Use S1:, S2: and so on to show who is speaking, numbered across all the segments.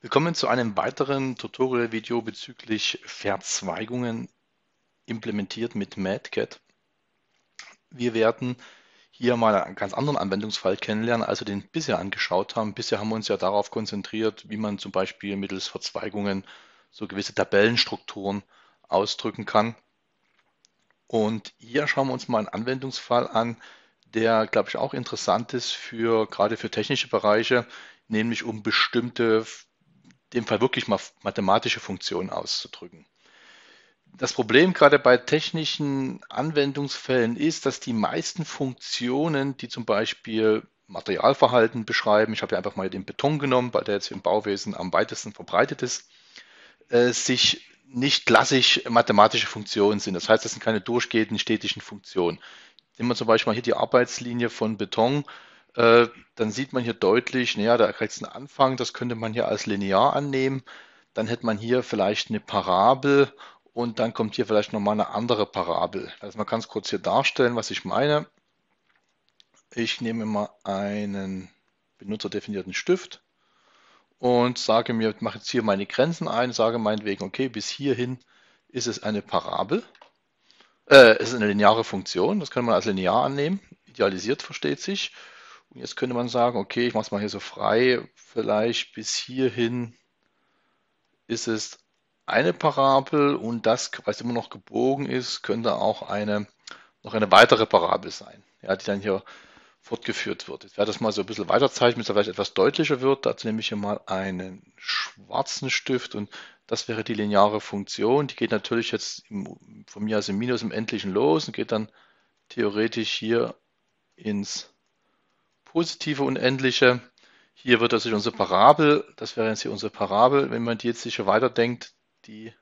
S1: Willkommen zu einem weiteren Tutorial-Video bezüglich Verzweigungen implementiert mit MadCat. Wir werden hier mal einen ganz anderen Anwendungsfall kennenlernen, als wir den bisher angeschaut haben. Bisher haben wir uns ja darauf konzentriert, wie man zum Beispiel mittels Verzweigungen so gewisse Tabellenstrukturen ausdrücken kann. Und hier schauen wir uns mal einen Anwendungsfall an, der, glaube ich, auch interessant ist für gerade für technische Bereiche, nämlich um bestimmte dem Fall wirklich mal mathematische Funktionen auszudrücken. Das Problem gerade bei technischen Anwendungsfällen ist, dass die meisten Funktionen, die zum Beispiel Materialverhalten beschreiben, ich habe ja einfach mal den Beton genommen, weil der jetzt im Bauwesen am weitesten verbreitet ist, äh, sich nicht klassisch mathematische Funktionen sind. Das heißt, das sind keine durchgehenden statischen Funktionen. Nehmen wir zum Beispiel mal hier die Arbeitslinie von Beton äh, dann sieht man hier deutlich, naja, da es einen Anfang, das könnte man hier als linear annehmen. Dann hätte man hier vielleicht eine Parabel und dann kommt hier vielleicht nochmal eine andere Parabel. Also man kann es kurz hier darstellen, was ich meine. Ich nehme mal einen benutzerdefinierten Stift und sage mir, mache jetzt hier meine Grenzen ein, sage meinetwegen, okay, bis hierhin ist es eine Parabel. Äh, es ist eine lineare Funktion, das kann man als linear annehmen, idealisiert versteht sich. Jetzt könnte man sagen, okay, ich mache es mal hier so frei. Vielleicht bis hierhin ist es eine Parabel und das, weil es immer noch gebogen ist, könnte auch eine, noch eine weitere Parabel sein, ja, die dann hier fortgeführt wird. Jetzt werde das mal so ein bisschen weiter zeichnen, damit es vielleicht etwas deutlicher wird. Dazu nehme ich hier mal einen schwarzen Stift und das wäre die lineare Funktion. Die geht natürlich jetzt im, von mir aus im Minus im Endlichen los und geht dann theoretisch hier ins positive Unendliche. Hier wird das sich unsere Parabel, das wäre jetzt hier unsere Parabel, wenn man die jetzt sicher weiterdenkt, die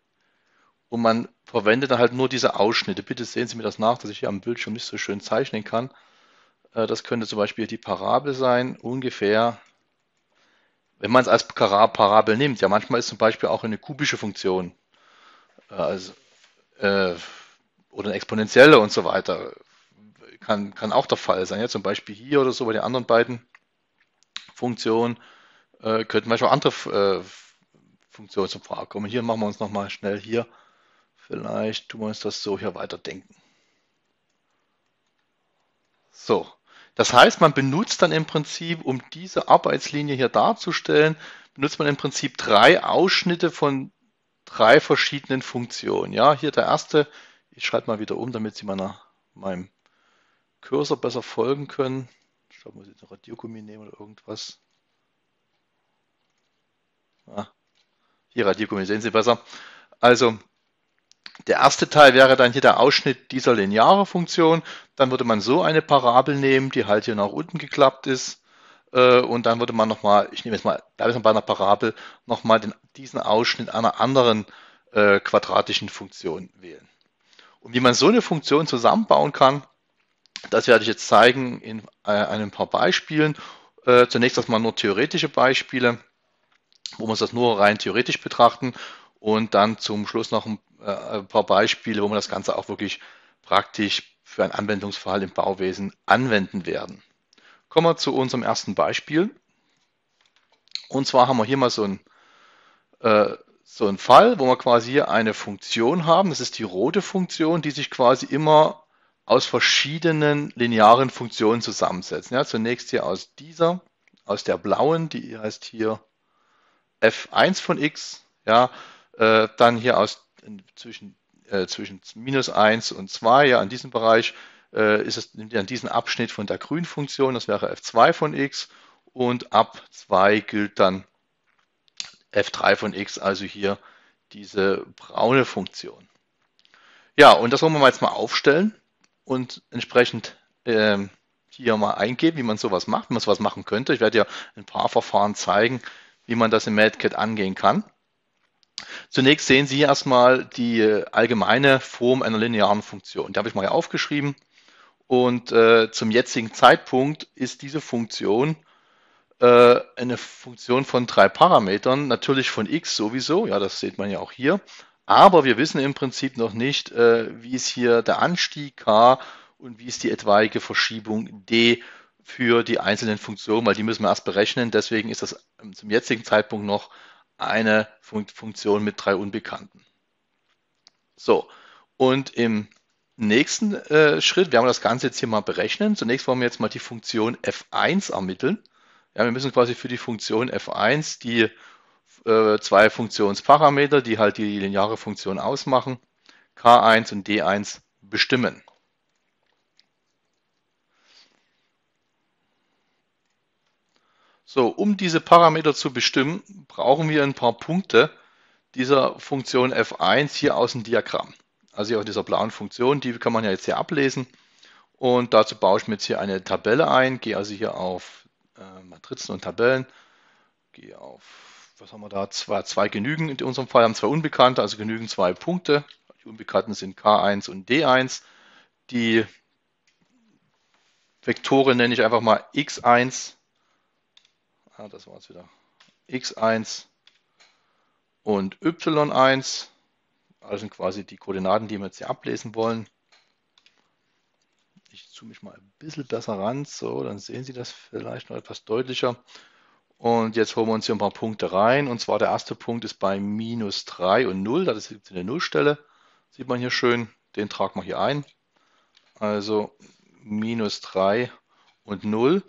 S1: und man verwendet dann halt nur diese Ausschnitte. Bitte sehen Sie mir das nach, dass ich hier am Bildschirm nicht so schön zeichnen kann. Äh, das könnte zum Beispiel die Parabel sein, ungefähr, wenn man es als Parabel nimmt. Ja, manchmal ist zum Beispiel auch eine kubische Funktion also, äh, oder eine exponentielle und so weiter kann, kann auch der Fall sein. Ja, zum Beispiel hier oder so bei den anderen beiden Funktionen äh, könnten manchmal andere äh, Funktionen zum Frage kommen. Hier machen wir uns nochmal schnell hier. Vielleicht tun wir uns das so hier weiterdenken. So, das heißt, man benutzt dann im Prinzip, um diese Arbeitslinie hier darzustellen, benutzt man im Prinzip drei Ausschnitte von drei verschiedenen Funktionen. Ja, hier der erste, ich schreibe mal wieder um, damit sie meiner, meinem Cursor besser folgen können. Ich glaube, muss ich eine Radiergummi nehmen oder irgendwas. Ah, hier Radiergummi, sehen Sie besser. Also, der erste Teil wäre dann hier der Ausschnitt dieser linearen Funktion. Dann würde man so eine Parabel nehmen, die halt hier nach unten geklappt ist. Äh, und dann würde man nochmal, ich nehme jetzt mal, bleibe ich mal bei einer Parabel, nochmal den, diesen Ausschnitt einer anderen äh, quadratischen Funktion wählen. Und wie man so eine Funktion zusammenbauen kann, das werde ich jetzt zeigen in äh, ein paar Beispielen. Äh, zunächst erstmal nur theoretische Beispiele, wo wir das nur rein theoretisch betrachten und dann zum Schluss noch ein, äh, ein paar Beispiele, wo wir das Ganze auch wirklich praktisch für einen Anwendungsfall im Bauwesen anwenden werden. Kommen wir zu unserem ersten Beispiel. Und zwar haben wir hier mal so einen, äh, so einen Fall, wo wir quasi hier eine Funktion haben. Das ist die rote Funktion, die sich quasi immer aus verschiedenen linearen Funktionen zusammensetzen. Ja, zunächst hier aus dieser, aus der blauen, die heißt hier f1 von x, ja, äh, dann hier aus zwischen, äh, zwischen minus 1 und 2, ja, in diesem Bereich äh, ist es, nimmt ihr an diesem Abschnitt von der grünen Funktion, das wäre f2 von x und ab 2 gilt dann f3 von x, also hier diese braune Funktion. Ja, und das wollen wir jetzt mal aufstellen und entsprechend ähm, hier mal eingeben, wie man sowas macht, wie man sowas machen könnte. Ich werde ja ein paar Verfahren zeigen, wie man das im MadCat angehen kann. Zunächst sehen Sie erstmal die äh, allgemeine Form einer linearen Funktion. Die habe ich mal hier aufgeschrieben. Und äh, zum jetzigen Zeitpunkt ist diese Funktion äh, eine Funktion von drei Parametern, natürlich von x sowieso, ja, das sieht man ja auch hier, aber wir wissen im Prinzip noch nicht, äh, wie ist hier der Anstieg K und wie ist die etwaige Verschiebung D für die einzelnen Funktionen, weil die müssen wir erst berechnen. Deswegen ist das ähm, zum jetzigen Zeitpunkt noch eine Funktion mit drei Unbekannten. So, und im nächsten äh, Schritt werden wir das Ganze jetzt hier mal berechnen. Zunächst wollen wir jetzt mal die Funktion f1 ermitteln. Ja, wir müssen quasi für die Funktion f1 die äh, zwei Funktionsparameter, die halt die lineare Funktion ausmachen, k1 und d1 bestimmen. So, um diese Parameter zu bestimmen, brauchen wir ein paar Punkte dieser Funktion f1 hier aus dem Diagramm. Also hier aus dieser blauen Funktion, die kann man ja jetzt hier ablesen. Und dazu baue ich mir jetzt hier eine Tabelle ein, gehe also hier auf äh, Matrizen und Tabellen, gehe auf was haben wir da? Zwei, zwei genügen in unserem Fall, haben zwei Unbekannte, also genügen zwei Punkte. Die Unbekannten sind K1 und D1. Die Vektoren nenne ich einfach mal x1. Ah, das war es wieder. x1 und y1. Also sind quasi die Koordinaten, die wir jetzt hier ablesen wollen. Ich zoome mich mal ein bisschen besser ran, so, dann sehen Sie das vielleicht noch etwas deutlicher. Und jetzt holen wir uns hier ein paar Punkte rein. Und zwar der erste Punkt ist bei minus 3 und 0. Das ist es eine Nullstelle. Sieht man hier schön. Den tragen wir hier ein. Also minus 3 und 0.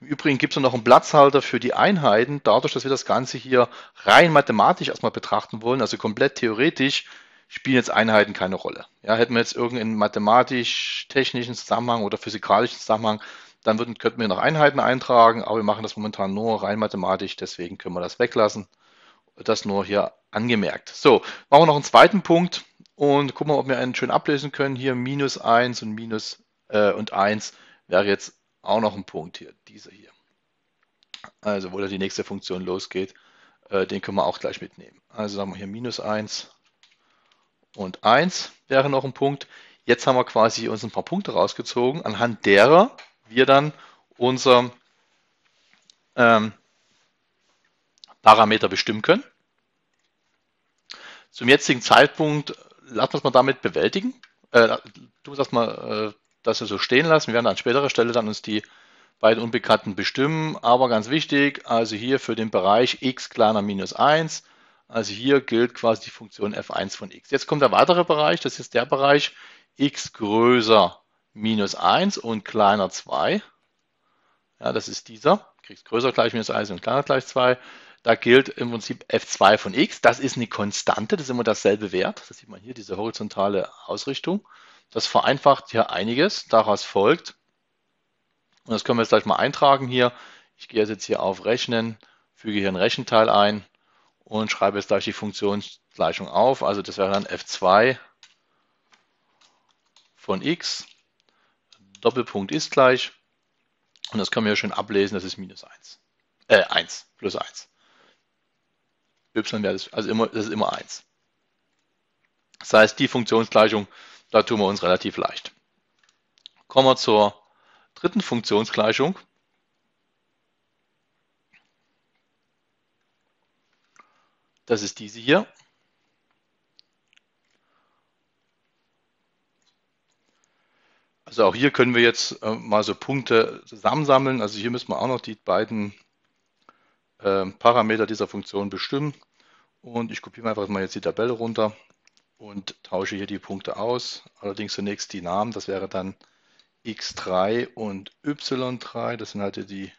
S1: Im Übrigen gibt es noch einen Platzhalter für die Einheiten. Dadurch, dass wir das Ganze hier rein mathematisch erstmal betrachten wollen, also komplett theoretisch, spielen jetzt Einheiten keine Rolle. Ja, hätten wir jetzt irgendeinen mathematisch-technischen Zusammenhang oder physikalischen Zusammenhang, dann würden, könnten wir noch Einheiten eintragen, aber wir machen das momentan nur rein mathematisch, deswegen können wir das weglassen. Das nur hier angemerkt. So, machen wir noch einen zweiten Punkt und gucken wir, ob wir einen schön ablösen können. Hier minus 1 und minus äh, und 1 wäre jetzt auch noch ein Punkt hier, dieser hier. Also wo da die nächste Funktion losgeht, äh, den können wir auch gleich mitnehmen. Also sagen wir hier minus 1 und 1 wäre noch ein Punkt. Jetzt haben wir quasi uns ein paar Punkte rausgezogen, anhand derer wir dann unser ähm, Parameter bestimmen können. Zum jetzigen Zeitpunkt lassen wir es mal damit bewältigen. Äh, tun wir das mal, äh, dass wir so stehen lassen. Wir werden an späterer Stelle dann uns die beiden Unbekannten bestimmen. Aber ganz wichtig, also hier für den Bereich x kleiner minus 1, also hier gilt quasi die Funktion f1 von x. Jetzt kommt der weitere Bereich, das ist der Bereich x größer minus 1 und kleiner 2. Ja, das ist dieser. Du Kriegst größer gleich minus 1 und kleiner gleich 2. Da gilt im Prinzip f2 von x. Das ist eine Konstante, das ist immer dasselbe Wert. Das sieht man hier, diese horizontale Ausrichtung. Das vereinfacht hier einiges. Daraus folgt, und das können wir jetzt gleich mal eintragen hier. Ich gehe jetzt hier auf Rechnen, füge hier einen Rechenteil ein und schreibe jetzt gleich die Funktionsgleichung auf. Also das wäre dann f2 von x Doppelpunkt ist gleich. Und das können wir ja schön ablesen, das ist minus 1. Äh, 1, plus 1. Y-Wert ist also immer, das ist immer 1. Das heißt, die Funktionsgleichung, da tun wir uns relativ leicht. Kommen wir zur dritten Funktionsgleichung. Das ist diese hier. Also auch hier können wir jetzt äh, mal so Punkte zusammensammeln. Also hier müssen wir auch noch die beiden äh, Parameter dieser Funktion bestimmen. Und ich kopiere einfach mal jetzt die Tabelle runter und tausche hier die Punkte aus. Allerdings zunächst die Namen, das wäre dann x3 und y3. Das sind halt die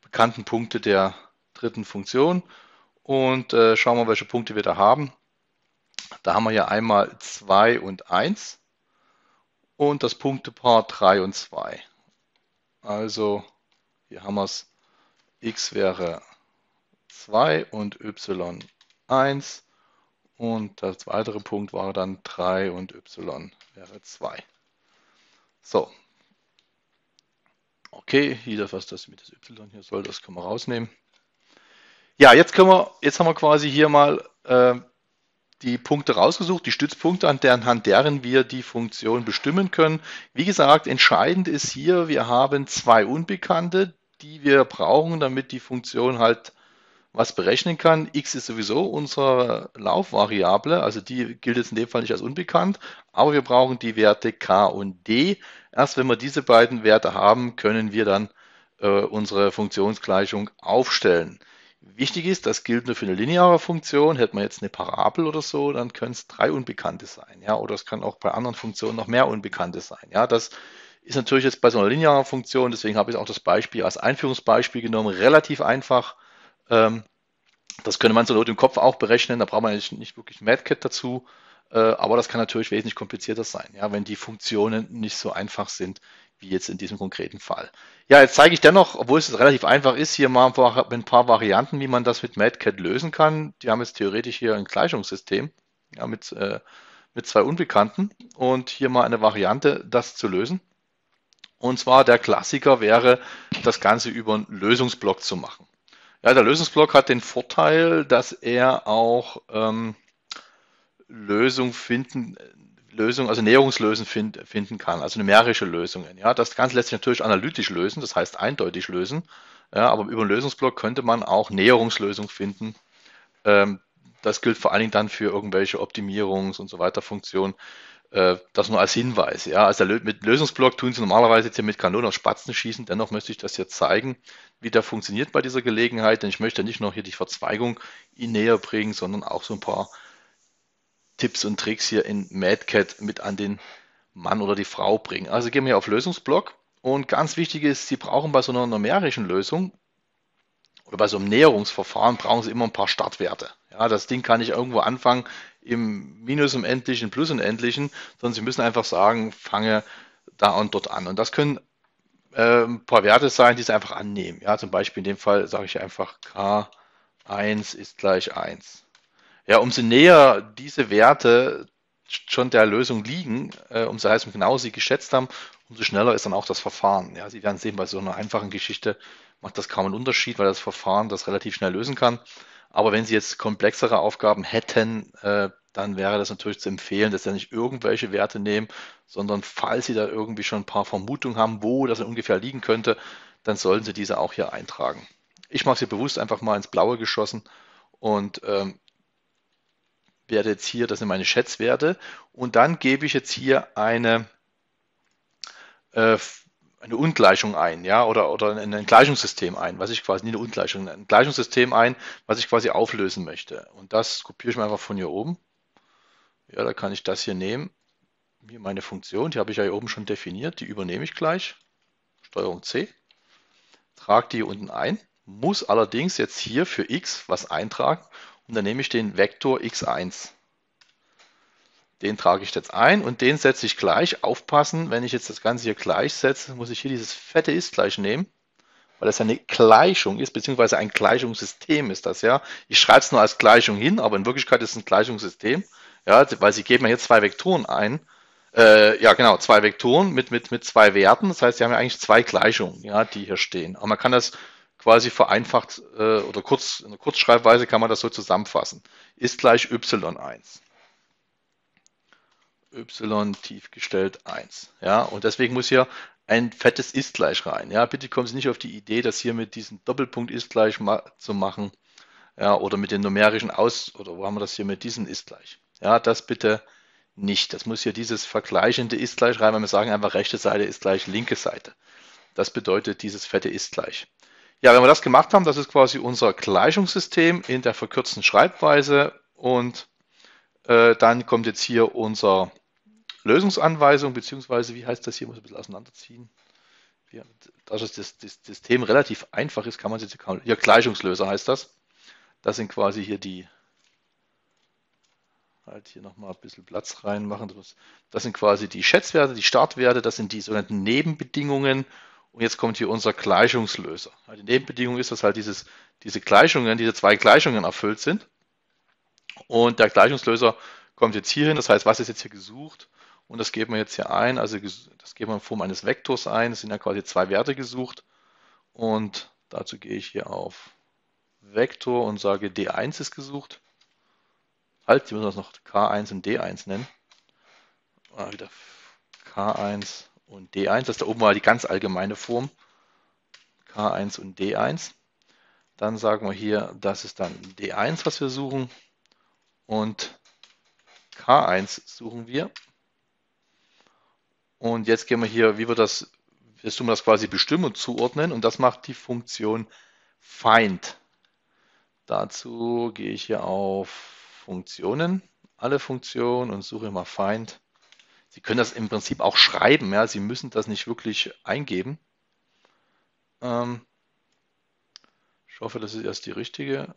S1: bekannten Punkte der dritten Funktion. Und äh, schauen wir, welche Punkte wir da haben. Da haben wir hier einmal 2 und 1 und das Punktepaar 3 und 2. Also hier haben wir es, x wäre 2 und y 1 und der weitere Punkt war dann 3 und y wäre 2. So. Okay, jeder was das mit das y hier soll, das können wir rausnehmen. Ja, jetzt können wir, jetzt haben wir quasi hier mal äh, die Punkte rausgesucht, die Stützpunkte, an deren Hand deren wir die Funktion bestimmen können. Wie gesagt, entscheidend ist hier, wir haben zwei Unbekannte, die wir brauchen, damit die Funktion halt was berechnen kann. x ist sowieso unsere Laufvariable, also die gilt jetzt in dem Fall nicht als unbekannt, aber wir brauchen die Werte k und d. Erst wenn wir diese beiden Werte haben, können wir dann äh, unsere Funktionsgleichung aufstellen. Wichtig ist, das gilt nur für eine lineare Funktion. Hätte man jetzt eine Parabel oder so, dann können es drei Unbekannte sein. Ja? Oder es kann auch bei anderen Funktionen noch mehr Unbekannte sein. Ja? Das ist natürlich jetzt bei so einer linearen Funktion, deswegen habe ich auch das Beispiel als Einführungsbeispiel genommen, relativ einfach. Ähm, das könnte man zur Not im Kopf auch berechnen, da braucht man nicht, nicht wirklich MATCAD dazu, äh, aber das kann natürlich wesentlich komplizierter sein, ja, wenn die Funktionen nicht so einfach sind, wie jetzt in diesem konkreten Fall. Ja, jetzt zeige ich dennoch, obwohl es relativ einfach ist, hier mal ein paar, ein paar Varianten, wie man das mit MadCat lösen kann. Die haben jetzt theoretisch hier ein Gleichungssystem ja, mit, äh, mit zwei Unbekannten und hier mal eine Variante, das zu lösen. Und zwar der Klassiker wäre, das Ganze über einen Lösungsblock zu machen. Ja, der Lösungsblock hat den Vorteil, dass er auch ähm, Lösung finden Lösungen, also Näherungslösen find, finden kann, also numerische Lösungen. Ja, das Ganze lässt sich natürlich analytisch lösen, das heißt eindeutig lösen, ja, aber über einen Lösungsblock könnte man auch Näherungslösungen finden. Ähm, das gilt vor allen Dingen dann für irgendwelche Optimierungs- und so weiter Funktionen. Äh, das nur als Hinweis. Ja, also mit Lösungsblock tun sie normalerweise jetzt hier mit Kanonen und Spatzen schießen. Dennoch möchte ich das hier zeigen, wie der funktioniert bei dieser Gelegenheit. Denn ich möchte nicht nur hier die Verzweigung in näher bringen, sondern auch so ein paar Tipps und Tricks hier in MadCat mit an den Mann oder die Frau bringen. Also gehen wir hier auf Lösungsblock und ganz wichtig ist, Sie brauchen bei so einer numerischen Lösung oder bei so einem Näherungsverfahren brauchen Sie immer ein paar Startwerte. Ja, das Ding kann nicht irgendwo anfangen im Minus, im Endlichen, Plus, im Endlichen, sondern Sie müssen einfach sagen, fange da und dort an. Und das können äh, ein paar Werte sein, die Sie einfach annehmen. Ja, zum Beispiel in dem Fall sage ich einfach K1 ist gleich 1. Ja, umso näher diese Werte schon der Lösung liegen, äh, umso heißt, genau sie geschätzt haben, umso schneller ist dann auch das Verfahren. Ja, Sie werden sehen, bei so einer einfachen Geschichte macht das kaum einen Unterschied, weil das Verfahren das relativ schnell lösen kann. Aber wenn Sie jetzt komplexere Aufgaben hätten, äh, dann wäre das natürlich zu empfehlen, dass Sie nicht irgendwelche Werte nehmen, sondern falls Sie da irgendwie schon ein paar Vermutungen haben, wo das ungefähr liegen könnte, dann sollten Sie diese auch hier eintragen. Ich mache sie bewusst einfach mal ins Blaue geschossen und ähm, werde jetzt hier, das sind meine Schätzwerte, und dann gebe ich jetzt hier eine, äh, eine Ungleichung ein, ja, oder, oder ein Gleichungssystem ein, was ich quasi, nicht eine Ungleichung, ein Gleichungssystem ein, was ich quasi auflösen möchte. Und das kopiere ich mir einfach von hier oben. Ja, da kann ich das hier nehmen. Hier meine Funktion, die habe ich ja hier oben schon definiert, die übernehme ich gleich. Steuerung C. Trage die hier unten ein, muss allerdings jetzt hier für x was eintragen und dann nehme ich den Vektor x1. Den trage ich jetzt ein und den setze ich gleich. Aufpassen, wenn ich jetzt das Ganze hier gleich setze, muss ich hier dieses fette ist gleich nehmen, weil das ja eine Gleichung ist, beziehungsweise ein Gleichungssystem ist das ja. Ich schreibe es nur als Gleichung hin, aber in Wirklichkeit ist es ein Gleichungssystem, ja, weil sie geben ja jetzt zwei Vektoren ein. Äh, ja, genau, zwei Vektoren mit, mit, mit zwei Werten. Das heißt, sie haben ja eigentlich zwei Gleichungen, ja, die hier stehen. Aber man kann das quasi vereinfacht äh, oder kurz, in einer Kurzschreibweise kann man das so zusammenfassen. Ist gleich Y1. Y tiefgestellt 1. Ja, und deswegen muss hier ein fettes ist gleich rein. Ja, bitte kommen Sie nicht auf die Idee, das hier mit diesem Doppelpunkt ist gleich ma zu machen. Ja, oder mit den numerischen Aus, oder wo haben wir das hier mit diesem ist gleich? Ja, das bitte nicht. Das muss hier dieses vergleichende ist gleich rein, weil wir sagen einfach rechte Seite ist gleich linke Seite. Das bedeutet dieses fette ist gleich. Ja, wenn wir das gemacht haben, das ist quasi unser Gleichungssystem in der verkürzten Schreibweise und äh, dann kommt jetzt hier unser Lösungsanweisung, beziehungsweise wie heißt das hier, muss ich ein bisschen auseinanderziehen. Ja, da also, das, das, das, System relativ einfach ist, kann man es jetzt hier, Ja, Gleichungslöser heißt das. Das sind quasi hier die, halt hier nochmal ein bisschen Platz reinmachen. Das sind quasi die Schätzwerte, die Startwerte, das sind die sogenannten Nebenbedingungen und jetzt kommt hier unser Gleichungslöser. Also halt die Nebenbedingung ist, dass halt dieses, diese Gleichungen, diese zwei Gleichungen erfüllt sind. Und der Gleichungslöser kommt jetzt hier hin. Das heißt, was ist jetzt hier gesucht? Und das geben wir jetzt hier ein. Also das geben wir in Form eines Vektors ein. Es sind ja quasi zwei Werte gesucht. Und dazu gehe ich hier auf Vektor und sage D1 ist gesucht. Halt, die müssen das noch K1 und D1 nennen. Ah, wieder K1 und D1. Das da oben war die ganz allgemeine Form. K1 und D1. Dann sagen wir hier, das ist dann D1, was wir suchen. Und K1 suchen wir. Und jetzt gehen wir hier, wie wir das, jetzt tun wir das quasi bestimmen und zuordnen. Und das macht die Funktion find. Dazu gehe ich hier auf Funktionen, alle Funktionen und suche mal find. Sie können das im Prinzip auch schreiben, ja, Sie müssen das nicht wirklich eingeben. Ähm, ich hoffe, das ist erst die richtige.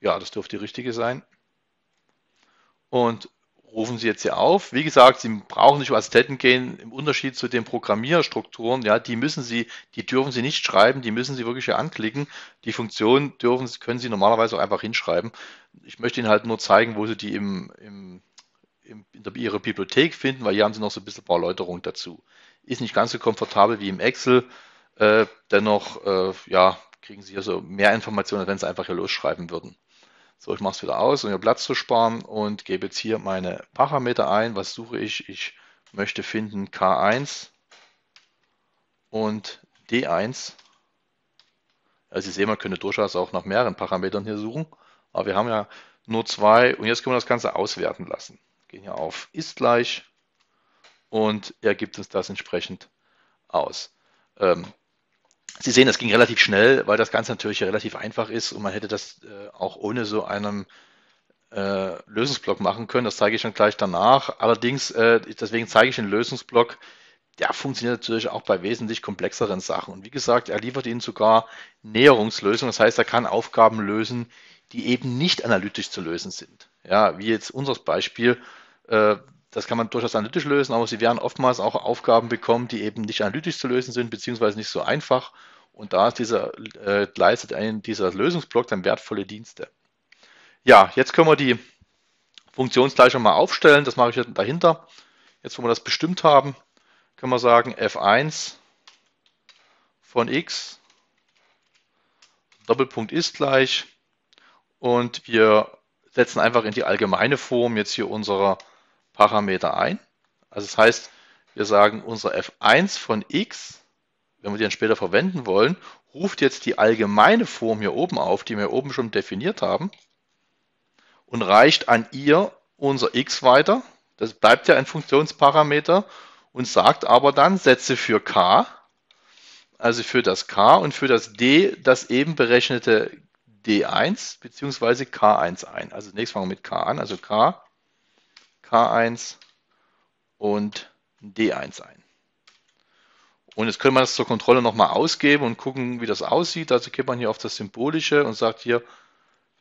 S1: Ja, das dürfte die richtige sein. Und rufen Sie jetzt hier auf. Wie gesagt, Sie brauchen nicht über Assistenten gehen. Im Unterschied zu den Programmierstrukturen, ja, die müssen Sie, die dürfen Sie nicht schreiben, die müssen Sie wirklich hier anklicken. Die Funktionen dürfen, können Sie normalerweise auch einfach hinschreiben. Ich möchte Ihnen halt nur zeigen, wo Sie die im, im in ihrer Bibliothek finden, weil hier haben sie noch so ein bisschen ein paar Erläuterungen dazu. Ist nicht ganz so komfortabel wie im Excel, äh, dennoch äh, ja, kriegen sie hier so mehr Informationen, als wenn sie einfach hier losschreiben würden. So, ich mache es wieder aus, um hier Platz zu sparen und gebe jetzt hier meine Parameter ein. Was suche ich? Ich möchte finden K1 und D1. Also Sie sehen, man könnte durchaus auch nach mehreren Parametern hier suchen, aber wir haben ja nur zwei und jetzt können wir das Ganze auswerten lassen gehen hier auf ist gleich und er gibt uns das entsprechend aus. Ähm, Sie sehen, das ging relativ schnell, weil das Ganze natürlich relativ einfach ist und man hätte das äh, auch ohne so einen äh, Lösungsblock machen können. Das zeige ich dann gleich danach. Allerdings, äh, deswegen zeige ich den Lösungsblock. Der funktioniert natürlich auch bei wesentlich komplexeren Sachen. Und wie gesagt, er liefert Ihnen sogar Näherungslösungen. Das heißt, er kann Aufgaben lösen, die eben nicht analytisch zu lösen sind. Ja, wie jetzt unser Beispiel, äh, das kann man durchaus analytisch lösen, aber sie werden oftmals auch Aufgaben bekommen, die eben nicht analytisch zu lösen sind, beziehungsweise nicht so einfach. Und da ist dieser, äh, leistet ein, dieser Lösungsblock dann wertvolle Dienste. Ja, jetzt können wir die Funktionsgleichung mal aufstellen. Das mache ich jetzt dahinter. Jetzt, wo wir das bestimmt haben, können wir sagen f1 von x Doppelpunkt ist gleich und wir setzen einfach in die allgemeine Form jetzt hier unsere Parameter ein. Also das heißt, wir sagen, unser f1 von x, wenn wir den später verwenden wollen, ruft jetzt die allgemeine Form hier oben auf, die wir oben schon definiert haben, und reicht an ihr unser x weiter. Das bleibt ja ein Funktionsparameter und sagt aber dann Sätze für k, also für das k und für das d das eben berechnete g. D1 bzw. K1 ein. Also zunächst fangen wir mit K an, also K, K1 und D1 ein. Und jetzt können wir das zur Kontrolle nochmal ausgeben und gucken, wie das aussieht. Also geht man hier auf das Symbolische und sagt hier,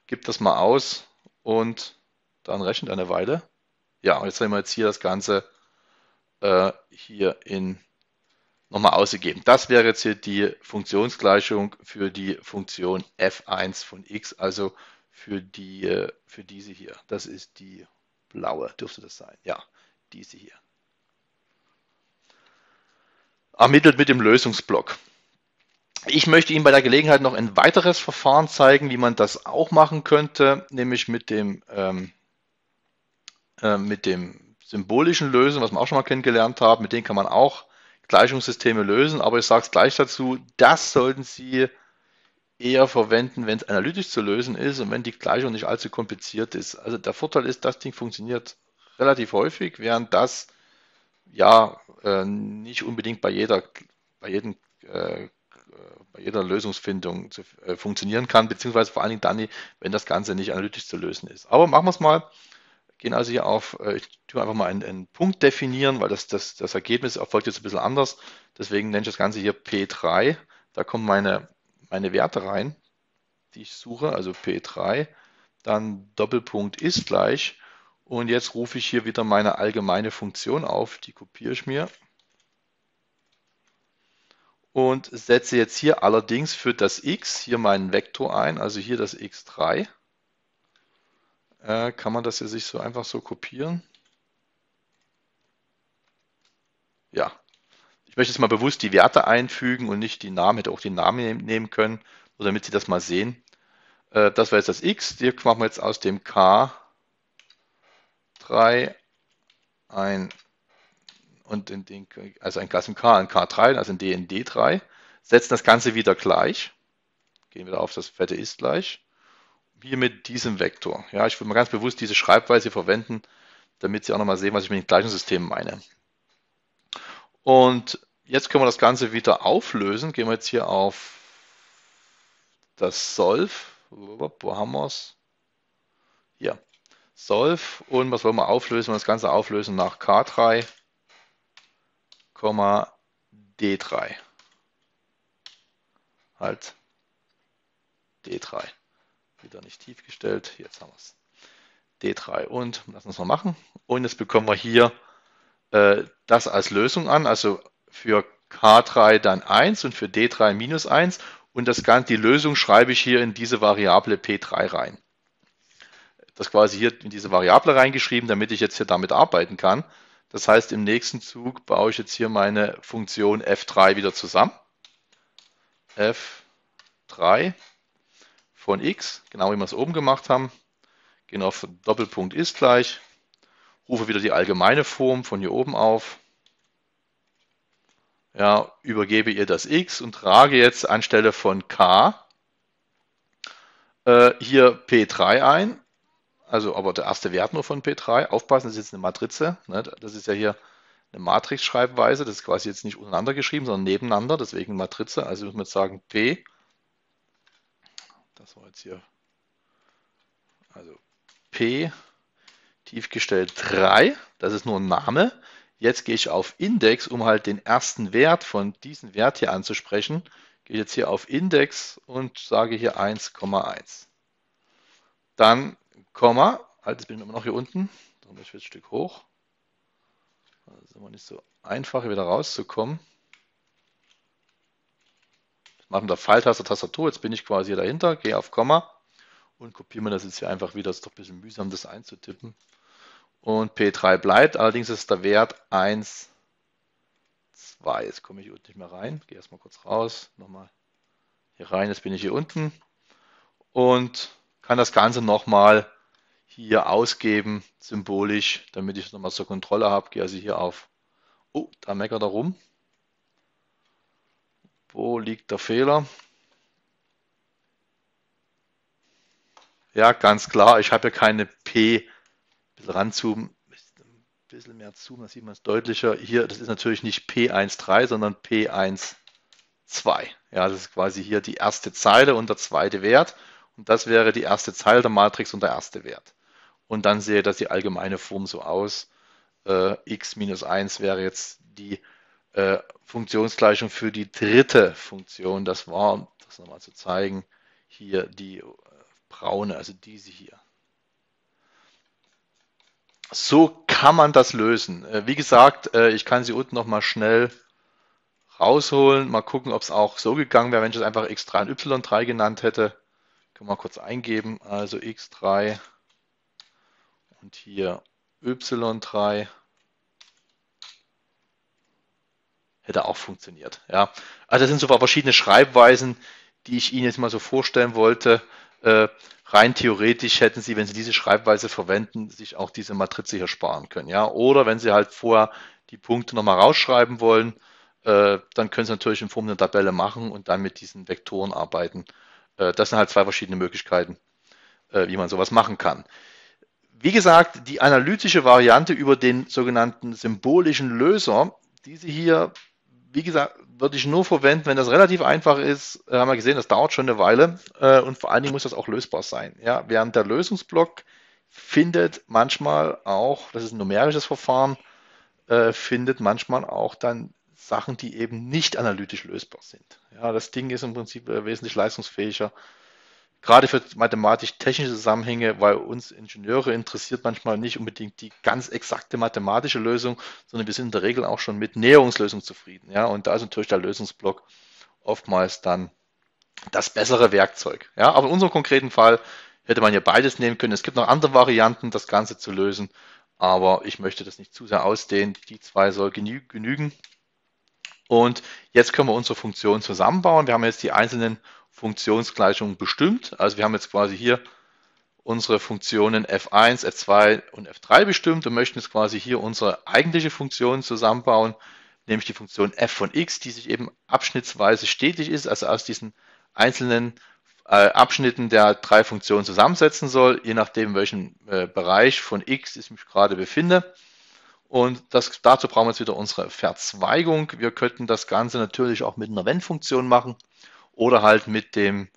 S1: gibt das mal aus und dann rechnet eine Weile. Ja, und jetzt sehen wir jetzt hier das Ganze äh, hier in nochmal ausgegeben. Das wäre jetzt hier die Funktionsgleichung für die Funktion f1 von x, also für, die, äh, für diese hier. Das ist die blaue, dürfte das sein. Ja, diese hier. Ermittelt mit dem Lösungsblock. Ich möchte Ihnen bei der Gelegenheit noch ein weiteres Verfahren zeigen, wie man das auch machen könnte, nämlich mit dem, ähm, äh, mit dem symbolischen Lösen, was wir auch schon mal kennengelernt haben. Mit dem kann man auch Gleichungssysteme lösen, aber ich sage es gleich dazu, das sollten Sie eher verwenden, wenn es analytisch zu lösen ist und wenn die Gleichung nicht allzu kompliziert ist. Also der Vorteil ist, das Ding funktioniert relativ häufig, während das ja äh, nicht unbedingt bei jeder, bei jedem, äh, bei jeder Lösungsfindung zu, äh, funktionieren kann, beziehungsweise vor allen Dingen dann, wenn das Ganze nicht analytisch zu lösen ist. Aber machen wir es mal gehen also hier auf, äh, ich tue einfach mal einen, einen Punkt definieren, weil das, das, das Ergebnis erfolgt jetzt ein bisschen anders. Deswegen nenne ich das Ganze hier P3. Da kommen meine, meine Werte rein, die ich suche, also P3. Dann Doppelpunkt ist gleich. Und jetzt rufe ich hier wieder meine allgemeine Funktion auf, die kopiere ich mir. Und setze jetzt hier allerdings für das x hier meinen Vektor ein, also hier das x3 äh, kann man das hier sich so einfach so kopieren? Ja. Ich möchte jetzt mal bewusst die Werte einfügen und nicht die Namen. Hätte auch die Namen nehmen können, nur damit Sie das mal sehen. Äh, das war jetzt das x. Die machen wir jetzt aus dem k 3 ein und in den, also ein Klassen K, ein K3, also ein D in d 3 setzen das Ganze wieder gleich. Gehen wir da auf das fette ist gleich wie mit diesem Vektor. Ja, ich würde mal ganz bewusst diese Schreibweise verwenden, damit Sie auch nochmal sehen, was ich mit dem gleichen System meine. Und jetzt können wir das Ganze wieder auflösen. Gehen wir jetzt hier auf das Solve. Wo haben wir es? Hier. Solve. Und was wollen wir auflösen? das Ganze auflösen nach K3, D3. Halt. D3 wieder nicht tief gestellt. Jetzt haben wir es. D3 und lass uns mal machen. Und jetzt bekommen wir hier äh, das als Lösung an, also für K3 dann 1 und für D3 minus 1 und das Ganze, die Lösung schreibe ich hier in diese Variable P3 rein. Das quasi hier in diese Variable reingeschrieben, damit ich jetzt hier damit arbeiten kann. Das heißt, im nächsten Zug baue ich jetzt hier meine Funktion F3 wieder zusammen. F3 von x, genau wie wir es oben gemacht haben, gehen auf Doppelpunkt ist gleich, rufe wieder die allgemeine Form von hier oben auf, ja, übergebe ihr das x und trage jetzt anstelle von k äh, hier p3 ein, also aber der erste Wert nur von p3, aufpassen, das ist jetzt eine Matrize, ne? das ist ja hier eine Matrix-Schreibweise, das ist quasi jetzt nicht untereinander geschrieben, sondern nebeneinander, deswegen Matrize, also muss man jetzt sagen p das war jetzt hier, also P tiefgestellt 3, das ist nur ein Name. Jetzt gehe ich auf Index, um halt den ersten Wert von diesem Wert hier anzusprechen. Gehe jetzt hier auf Index und sage hier 1,1. Dann Komma, halt, jetzt bin ich immer noch hier unten, dann muss ich jetzt ein Stück hoch. Das also ist immer nicht so einfach, hier wieder rauszukommen mache mit der Pfeiltaste Tastatur, jetzt bin ich quasi dahinter, gehe auf Komma und kopiere mir das jetzt hier einfach wieder. Es ist doch ein bisschen mühsam, das einzutippen. Und P3 bleibt, allerdings ist der Wert 1, 2. Jetzt komme ich unten nicht mehr rein. Gehe erstmal kurz raus, nochmal hier rein. Jetzt bin ich hier unten und kann das Ganze nochmal hier ausgeben, symbolisch, damit ich es nochmal zur Kontrolle habe. Gehe also hier auf. Oh, da meckert er rum. Wo liegt der Fehler? Ja, ganz klar, ich habe ja keine P. Ein bisschen ranzoomen, ein bisschen mehr zoomen, dann sieht man es deutlicher. Hier, das ist natürlich nicht P13, sondern P12. Ja, das ist quasi hier die erste Zeile und der zweite Wert. Und das wäre die erste Zeile der Matrix und der erste Wert. Und dann sehe das die allgemeine Form so aus. Äh, x minus 1 wäre jetzt die äh, Funktionsgleichung für die dritte Funktion. Das war, um das nochmal zu zeigen, hier die äh, braune, also diese hier. So kann man das lösen. Äh, wie gesagt, ich kann sie unten nochmal schnell rausholen. Mal gucken, ob es auch so gegangen wäre, wenn ich es einfach x3 und y3 genannt hätte. Können wir kurz eingeben. Also x3 und hier y3 hätte auch funktioniert. Ja. Also das sind so verschiedene Schreibweisen, die ich Ihnen jetzt mal so vorstellen wollte. Äh, rein theoretisch hätten Sie, wenn Sie diese Schreibweise verwenden, sich auch diese Matrize hier sparen können. Ja. Oder wenn Sie halt vorher die Punkte nochmal rausschreiben wollen, äh, dann können Sie natürlich in Form einer Tabelle machen und dann mit diesen Vektoren arbeiten. Äh, das sind halt zwei verschiedene Möglichkeiten, äh, wie man sowas machen kann. Wie gesagt, die analytische Variante über den sogenannten symbolischen Löser, die Sie hier wie gesagt, würde ich nur verwenden, wenn das relativ einfach ist. Äh, haben wir gesehen, das dauert schon eine Weile äh, und vor allen Dingen muss das auch lösbar sein. Ja, während der Lösungsblock findet manchmal auch, das ist ein numerisches Verfahren, äh, findet manchmal auch dann Sachen, die eben nicht analytisch lösbar sind. Ja, das Ding ist im Prinzip äh, wesentlich leistungsfähiger gerade für mathematisch-technische Zusammenhänge, weil uns Ingenieure interessiert manchmal nicht unbedingt die ganz exakte mathematische Lösung, sondern wir sind in der Regel auch schon mit Näherungslösungen zufrieden. Ja? Und da ist natürlich der Lösungsblock oftmals dann das bessere Werkzeug. Ja? Aber in unserem konkreten Fall hätte man ja beides nehmen können. Es gibt noch andere Varianten, das Ganze zu lösen, aber ich möchte das nicht zu sehr ausdehnen. Die zwei soll genü genügen. Und jetzt können wir unsere Funktion zusammenbauen. Wir haben jetzt die einzelnen Funktionsgleichung bestimmt. Also wir haben jetzt quasi hier unsere Funktionen f1, f2 und f3 bestimmt und möchten jetzt quasi hier unsere eigentliche Funktion zusammenbauen, nämlich die Funktion f von x, die sich eben abschnittsweise stetig ist, also aus diesen einzelnen äh, Abschnitten der drei Funktionen zusammensetzen soll, je nachdem, welchen äh, Bereich von x ich mich gerade befinde. Und das, dazu brauchen wir jetzt wieder unsere Verzweigung. Wir könnten das Ganze natürlich auch mit einer Wenn-Funktion machen oder halt mit dem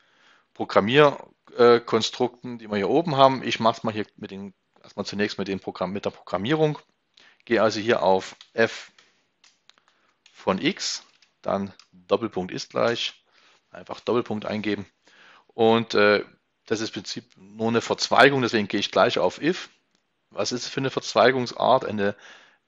S1: Programmierkonstrukten, äh, die wir hier oben haben. Ich mache es mal hier mit den, erstmal zunächst mit, den Programm, mit der Programmierung. Gehe also hier auf f von x, dann Doppelpunkt ist gleich, einfach Doppelpunkt eingeben. Und äh, das ist im Prinzip nur eine Verzweigung, deswegen gehe ich gleich auf if. Was ist für eine Verzweigungsart? Eine,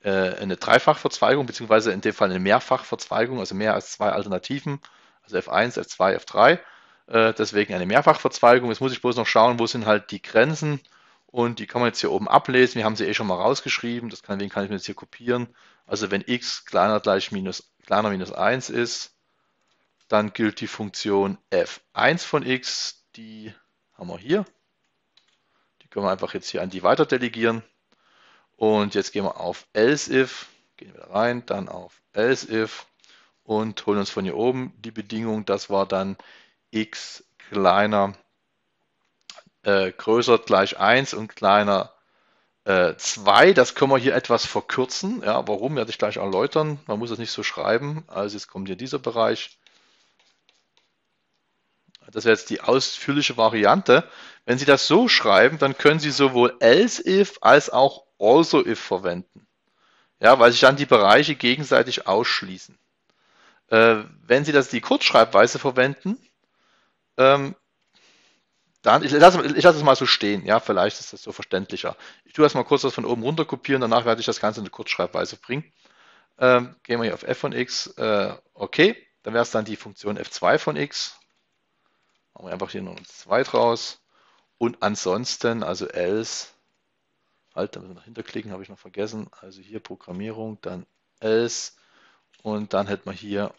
S1: äh, eine Dreifachverzweigung, beziehungsweise in dem Fall eine Mehrfachverzweigung, also mehr als zwei Alternativen also F1, F2, F3. Äh, deswegen eine Mehrfachverzweigung. Jetzt muss ich bloß noch schauen, wo sind halt die Grenzen und die kann man jetzt hier oben ablesen. Wir haben sie eh schon mal rausgeschrieben. Das kann, den kann ich mir jetzt hier kopieren. Also wenn x kleiner gleich minus, kleiner minus 1 ist, dann gilt die Funktion f1 von x, die haben wir hier. Die können wir einfach jetzt hier an die weiter delegieren. Und jetzt gehen wir auf else if, gehen wir da rein, dann auf else if und holen uns von hier oben die Bedingung. Das war dann x kleiner äh, größer gleich 1 und kleiner äh, 2. das können wir hier etwas verkürzen. Ja, warum werde ich gleich erläutern. Man muss das nicht so schreiben. Also jetzt kommt hier dieser Bereich. Das wäre jetzt die ausführliche Variante. Wenn Sie das so schreiben, dann können Sie sowohl else if als auch also if verwenden. Ja, weil sich dann die Bereiche gegenseitig ausschließen. Äh, wenn Sie das die Kurzschreibweise verwenden, ähm, dann, ich lasse, ich es mal so stehen, ja, vielleicht ist das so verständlicher. Ich tue das mal kurz das von oben runter kopieren, danach werde ich das Ganze in eine Kurzschreibweise bringen. Ähm, gehen wir hier auf f von x, äh, okay, dann wäre es dann die Funktion f2 von x. Machen wir einfach hier noch 2 draus. Und ansonsten, also else, halt, da müssen wir noch hinterklicken, habe ich noch vergessen. Also hier Programmierung, dann else und dann hätten wir hier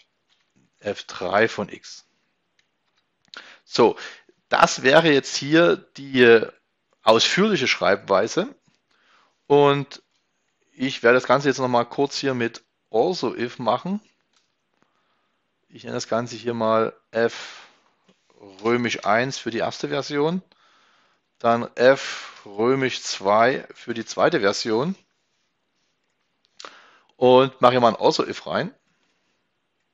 S1: f3 von x. So, das wäre jetzt hier die ausführliche Schreibweise. Und ich werde das Ganze jetzt nochmal kurz hier mit also if machen. Ich nenne das Ganze hier mal f römisch 1 für die erste Version, dann f römisch 2 für die zweite Version und mache hier mal ein also if rein.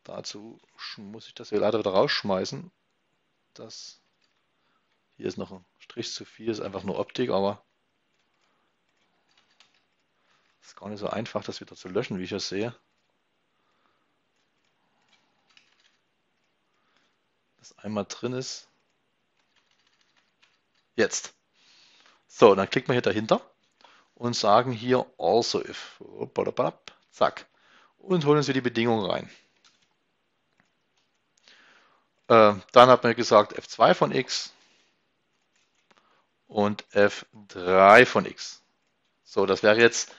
S1: Dazu muss ich das hier leider wieder rausschmeißen. Das hier ist noch ein Strich zu viel, ist einfach nur Optik, aber ist gar nicht so einfach, das wieder zu löschen, wie ich es sehe. Das einmal drin ist. Jetzt. So, dann klicken wir hier dahinter und sagen hier also if. Zack. Und holen uns hier die Bedingungen rein. Ähm, dann hat man gesagt f2 von x und f3 von x. So, das wäre jetzt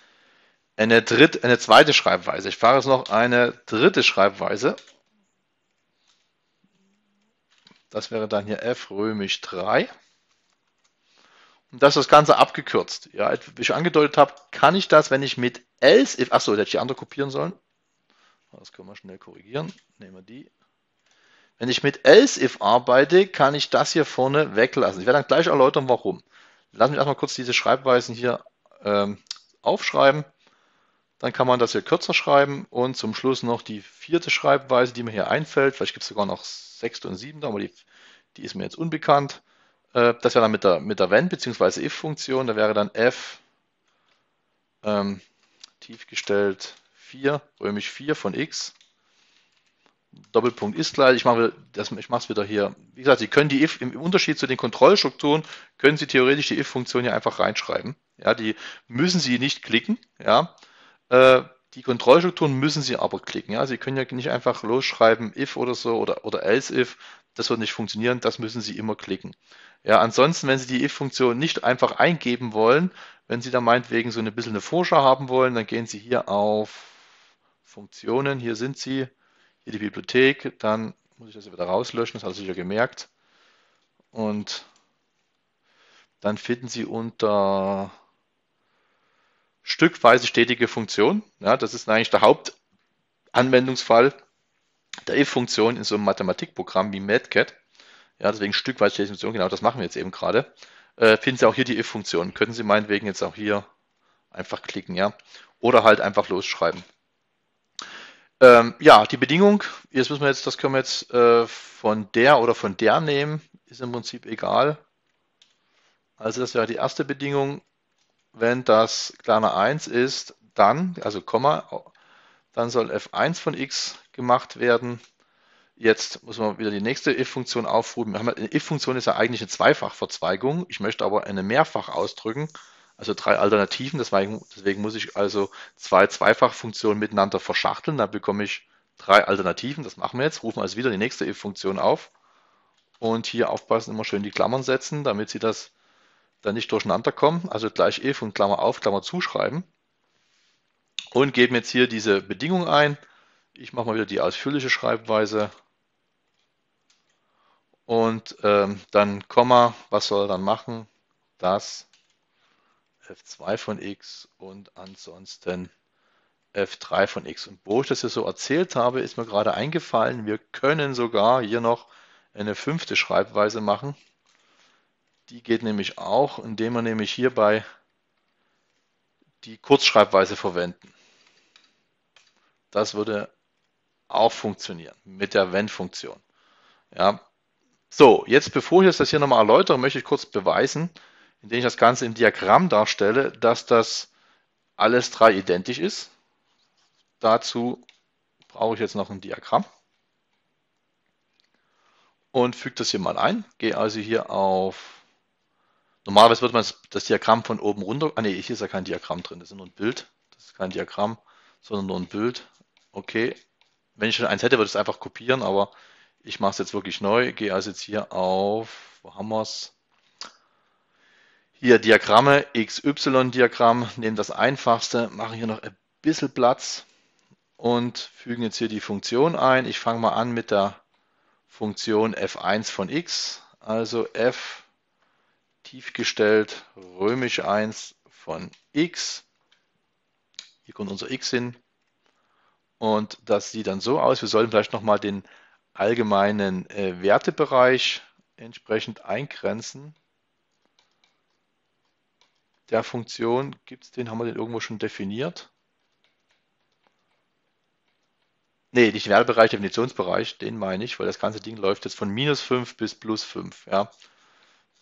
S1: eine, dritte, eine zweite Schreibweise. Ich fahre jetzt noch eine dritte Schreibweise. Das wäre dann hier f römisch 3. Und das ist das Ganze abgekürzt. Ja, wie ich angedeutet habe, kann ich das, wenn ich mit else achso, hätte ich die andere kopieren sollen. Das können wir schnell korrigieren. Nehmen wir die, wenn ich mit else if arbeite, kann ich das hier vorne weglassen. Ich werde dann gleich erläutern, warum. Lass mich erstmal kurz diese Schreibweisen hier ähm, aufschreiben. Dann kann man das hier kürzer schreiben und zum Schluss noch die vierte Schreibweise, die mir hier einfällt. Vielleicht gibt es sogar noch sechste und siebte, aber die, die ist mir jetzt unbekannt. Äh, das wäre dann mit der, mit der Wenn- bzw. If-Funktion. Da wäre dann F ähm, tiefgestellt 4, römisch 4 von x Doppelpunkt ist gleich. Ich mache das, ich es wieder hier. Wie gesagt, Sie können die if im Unterschied zu den Kontrollstrukturen können Sie theoretisch die if-Funktion hier einfach reinschreiben. Ja, die müssen Sie nicht klicken. Ja, äh, die Kontrollstrukturen müssen Sie aber klicken. Ja, Sie können ja nicht einfach losschreiben if oder so oder oder else if. Das wird nicht funktionieren. Das müssen Sie immer klicken. Ja, ansonsten, wenn Sie die if-Funktion nicht einfach eingeben wollen, wenn Sie da meinetwegen so ein bisschen eine Vorschau haben wollen, dann gehen Sie hier auf Funktionen. Hier sind Sie hier die Bibliothek, dann muss ich das wieder rauslöschen, das hat sich ja gemerkt. Und dann finden Sie unter stückweise stetige Funktion. Ja, das ist eigentlich der Hauptanwendungsfall der if-Funktion in so einem Mathematikprogramm wie MATCAD. Ja, deswegen stückweise stetige Funktion, genau das machen wir jetzt eben gerade. Äh, finden Sie auch hier die if-Funktion. Können Sie meinetwegen jetzt auch hier einfach klicken, ja. Oder halt einfach losschreiben. Ähm, ja, die Bedingung, jetzt müssen wir jetzt, das können wir jetzt äh, von der oder von der nehmen, ist im Prinzip egal. Also das wäre die erste Bedingung, wenn das kleiner 1 ist, dann, also Komma, dann soll f1 von x gemacht werden. Jetzt muss man wieder die nächste if-Funktion aufrufen. Halt, eine if-Funktion ist ja eigentlich eine Zweifachverzweigung. Ich möchte aber eine mehrfach ausdrücken also drei Alternativen. Deswegen, deswegen muss ich also zwei Zweifachfunktionen miteinander verschachteln. Da bekomme ich drei Alternativen. Das machen wir jetzt. Rufen also wieder die nächste if-Funktion auf. Und hier aufpassen, immer schön die Klammern setzen, damit sie das dann nicht durcheinander kommen. Also gleich if und Klammer auf, Klammer zuschreiben. Und geben jetzt hier diese Bedingung ein. Ich mache mal wieder die ausführliche Schreibweise. Und ähm, dann Komma, was soll er dann machen? Das f2 von x und ansonsten f3 von x. Und wo ich das jetzt so erzählt habe, ist mir gerade eingefallen, wir können sogar hier noch eine fünfte Schreibweise machen. Die geht nämlich auch, indem wir nämlich hierbei die Kurzschreibweise verwenden. Das würde auch funktionieren mit der Wenn-Funktion. Ja. So, jetzt bevor ich das hier nochmal erläutere, möchte ich kurz beweisen, indem ich das Ganze im Diagramm darstelle, dass das alles drei identisch ist. Dazu brauche ich jetzt noch ein Diagramm und füge das hier mal ein. Gehe also hier auf, normalerweise würde man das Diagramm von oben runter, ah ne, hier ist ja kein Diagramm drin, das ist nur ein Bild, das ist kein Diagramm, sondern nur ein Bild. Okay, wenn ich schon eins hätte, würde ich es einfach kopieren, aber ich mache es jetzt wirklich neu. Gehe also jetzt hier auf, wo haben wir es? Hier Diagramme, XY-Diagramm, nehmen das einfachste, machen hier noch ein bisschen Platz und fügen jetzt hier die Funktion ein. Ich fange mal an mit der Funktion f1 von x, also f tiefgestellt römisch 1 von x. Hier kommt unser x hin und das sieht dann so aus. Wir sollten vielleicht nochmal den allgemeinen äh, Wertebereich entsprechend eingrenzen der Funktion gibt es den, haben wir den irgendwo schon definiert? Ne, nicht den Definitionsbereich, den meine ich, weil das ganze Ding läuft jetzt von minus 5 bis plus 5. Ja.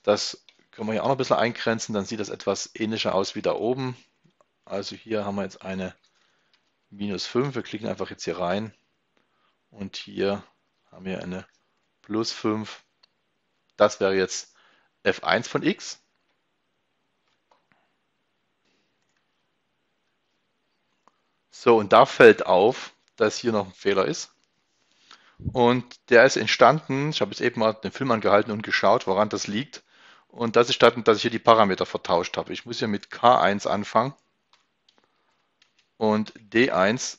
S1: Das können wir hier auch noch ein bisschen eingrenzen, dann sieht das etwas ähnlicher aus wie da oben. Also hier haben wir jetzt eine minus 5, wir klicken einfach jetzt hier rein und hier haben wir eine plus 5. Das wäre jetzt f1 von x So, und da fällt auf, dass hier noch ein Fehler ist. Und der ist entstanden, ich habe jetzt eben mal den Film angehalten und geschaut, woran das liegt. Und das ist dann, dass ich hier die Parameter vertauscht habe. Ich muss hier mit K1 anfangen und D1.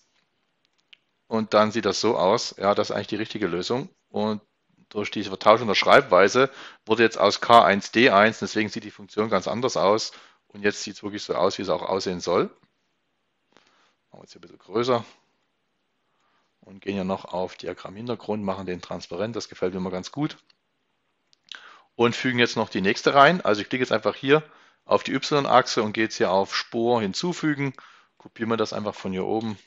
S1: Und dann sieht das so aus. Ja, das ist eigentlich die richtige Lösung. Und durch diese Vertauschung der Schreibweise wurde jetzt aus K1 D1, deswegen sieht die Funktion ganz anders aus. Und jetzt sieht es wirklich so aus, wie es auch aussehen soll. Machen wir jetzt ein bisschen größer und gehen ja noch auf Diagramm Hintergrund, machen den transparent, das gefällt mir immer ganz gut. Und fügen jetzt noch die nächste rein. Also ich klicke jetzt einfach hier auf die Y-Achse und gehe jetzt hier auf Spur hinzufügen. Kopieren wir das einfach von hier oben,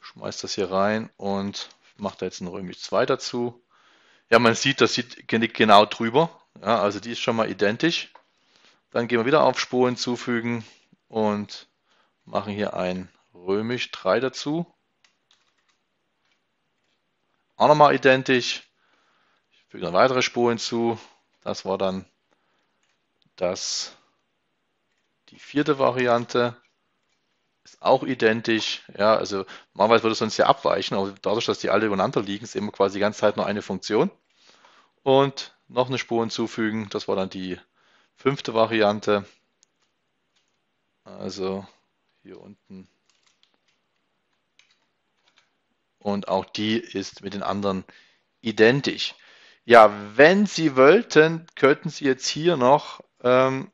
S1: schmeiß das hier rein und mache da jetzt ein römisch 2 dazu. Ja, man sieht, das sieht genau drüber. Ja, also die ist schon mal identisch. Dann gehen wir wieder auf Spur hinzufügen und machen hier ein römisch 3 dazu. Auch nochmal identisch. Ich füge eine weitere Spur hinzu. Das war dann das, die vierte Variante. Ist auch identisch. Ja, also normalerweise würde es sonst ja abweichen, aber dadurch, dass die alle übereinander liegen, ist immer quasi die ganze Zeit nur eine Funktion. Und noch eine Spur hinzufügen. Das war dann die fünfte Variante. Also hier unten und auch die ist mit den anderen identisch. Ja, wenn Sie wollten, könnten Sie jetzt hier noch ähm,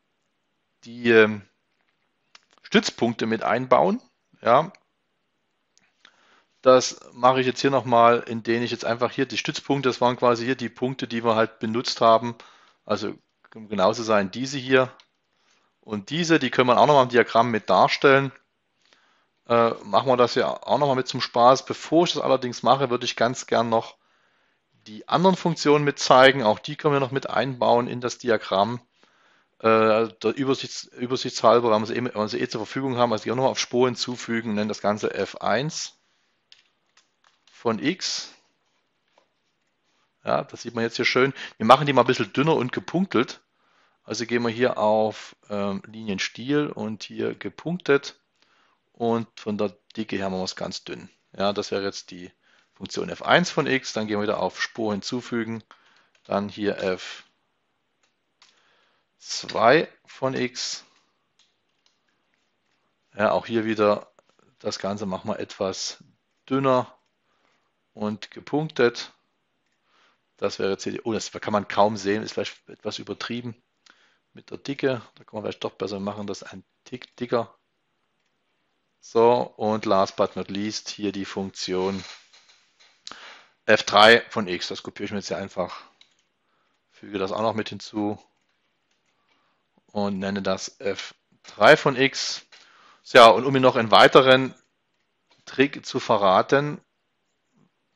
S1: die ähm, Stützpunkte mit einbauen. Ja, das mache ich jetzt hier nochmal, indem ich jetzt einfach hier die Stützpunkte, das waren quasi hier die Punkte, die wir halt benutzt haben. Also genauso sein, diese hier und diese, die können wir auch nochmal im Diagramm mit darstellen. Äh, machen wir das ja auch nochmal mit zum Spaß. Bevor ich das allerdings mache, würde ich ganz gern noch die anderen Funktionen mit zeigen. Auch die können wir noch mit einbauen in das Diagramm. Äh, Übersichts, übersichtshalber, wenn wir, sie eh, weil wir sie eh zur Verfügung haben, also die auch nochmal auf Spur hinzufügen, nennen das Ganze F1 von X. Ja, das sieht man jetzt hier schön. Wir machen die mal ein bisschen dünner und gepunktet. Also gehen wir hier auf ähm, Linienstil und hier gepunktet und von der Dicke her machen wir es ganz dünn. Ja, das wäre jetzt die Funktion f1 von x, dann gehen wir wieder auf Spur hinzufügen, dann hier f2 von x. Ja, auch hier wieder das Ganze machen wir etwas dünner und gepunktet. Das wäre jetzt hier, oh, das kann man kaum sehen, ist vielleicht etwas übertrieben mit der Dicke. Da kann man vielleicht doch besser machen, das ein Tick dicker. So, und last but not least hier die Funktion f3 von x. Das kopiere ich mir jetzt hier einfach, füge das auch noch mit hinzu und nenne das f3 von x. Ja, und um mir noch einen weiteren Trick zu verraten,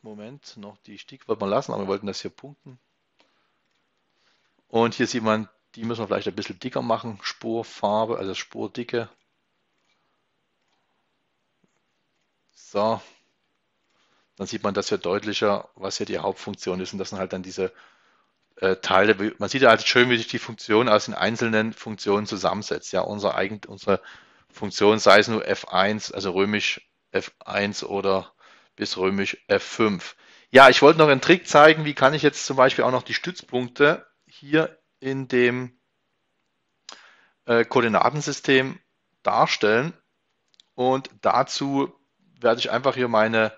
S1: Moment, noch die Stick wollte man lassen, aber wir wollten das hier punkten. Und hier sieht man, die müssen wir vielleicht ein bisschen dicker machen, Spurfarbe, also Spurdicke So. Dann sieht man das ja deutlicher, was hier die Hauptfunktion ist. Und das sind halt dann diese äh, Teile. Man sieht ja halt schön, wie sich die Funktion aus den einzelnen Funktionen zusammensetzt. Ja, unsere, eigen, unsere Funktion, sei es nur F1, also römisch F1 oder bis römisch F5. Ja, ich wollte noch einen Trick zeigen, wie kann ich jetzt zum Beispiel auch noch die Stützpunkte hier in dem äh, Koordinatensystem darstellen. Und dazu werde ich einfach hier meine